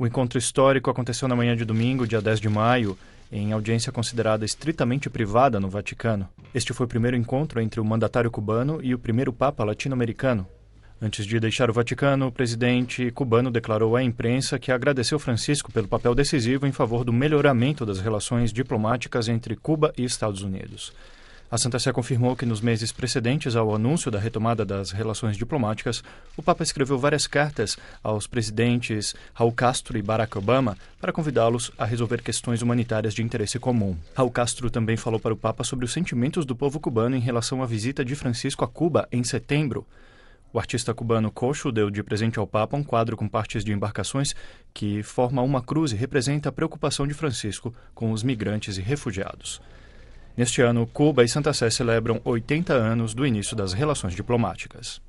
O encontro histórico aconteceu na manhã de domingo, dia 10 de maio, em audiência considerada estritamente privada no Vaticano. Este foi o primeiro encontro entre o mandatário cubano e o primeiro papa latino-americano. Antes de deixar o Vaticano, o presidente cubano declarou à imprensa que agradeceu Francisco pelo papel decisivo em favor do melhoramento das relações diplomáticas entre Cuba e Estados Unidos. A Santa Sé confirmou que nos meses precedentes ao anúncio da retomada das relações diplomáticas, o Papa escreveu várias cartas aos presidentes Raul Castro e Barack Obama para convidá-los a resolver questões humanitárias de interesse comum. Raul Castro também falou para o Papa sobre os sentimentos do povo cubano em relação à visita de Francisco a Cuba em setembro. O artista cubano Cocho deu de presente ao Papa um quadro com partes de embarcações que forma uma cruz e representa a preocupação de Francisco com os migrantes e refugiados. Neste ano, Cuba e Santa Sé celebram 80 anos do início das relações diplomáticas.